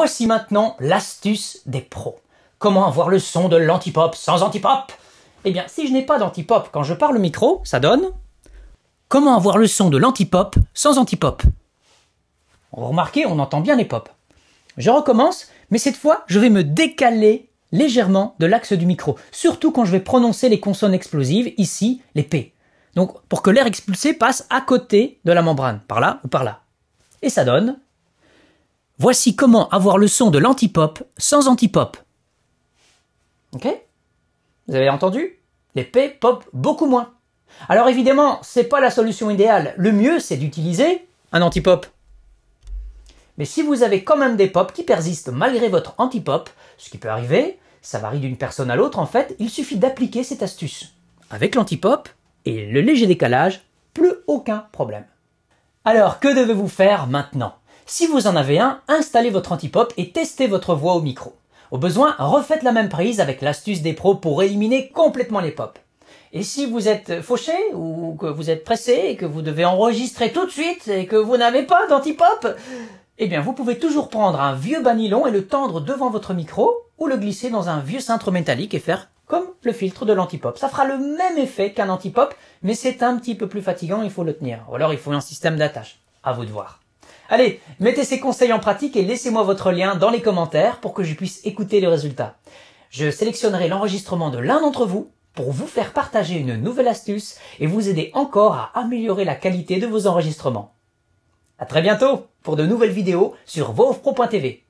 Voici maintenant l'astuce des pros. Comment avoir le son de l'antipop sans antipop Eh bien, si je n'ai pas d'antipop quand je parle au micro, ça donne Comment avoir le son de l'antipop sans antipop Vous remarquez, on entend bien les pop. Je recommence, mais cette fois, je vais me décaler légèrement de l'axe du micro, surtout quand je vais prononcer les consonnes explosives, ici les P. Donc pour que l'air expulsé passe à côté de la membrane, par là ou par là. Et ça donne Voici comment avoir le son de l'antipop sans antipop. Ok Vous avez entendu Les P pop beaucoup moins. Alors évidemment, c'est pas la solution idéale. Le mieux, c'est d'utiliser un antipop. Mais si vous avez quand même des pops qui persistent malgré votre antipop, ce qui peut arriver, ça varie d'une personne à l'autre en fait, il suffit d'appliquer cette astuce. Avec l'antipop et le léger décalage, plus aucun problème. Alors que devez-vous faire maintenant si vous en avez un, installez votre antipop et testez votre voix au micro. Au besoin, refaites la même prise avec l'astuce des pros pour éliminer complètement les pops. Et si vous êtes fauché ou que vous êtes pressé et que vous devez enregistrer tout de suite et que vous n'avez pas d'antipop, eh bien vous pouvez toujours prendre un vieux banilon et le tendre devant votre micro ou le glisser dans un vieux cintre métallique et faire comme le filtre de l'antipop. Ça fera le même effet qu'un antipop, mais c'est un petit peu plus fatigant, il faut le tenir. Ou alors il faut un système d'attache. À vous de voir. Allez, mettez ces conseils en pratique et laissez-moi votre lien dans les commentaires pour que je puisse écouter les résultats. Je sélectionnerai l'enregistrement de l'un d'entre vous pour vous faire partager une nouvelle astuce et vous aider encore à améliorer la qualité de vos enregistrements. À très bientôt pour de nouvelles vidéos sur vovpro.tv.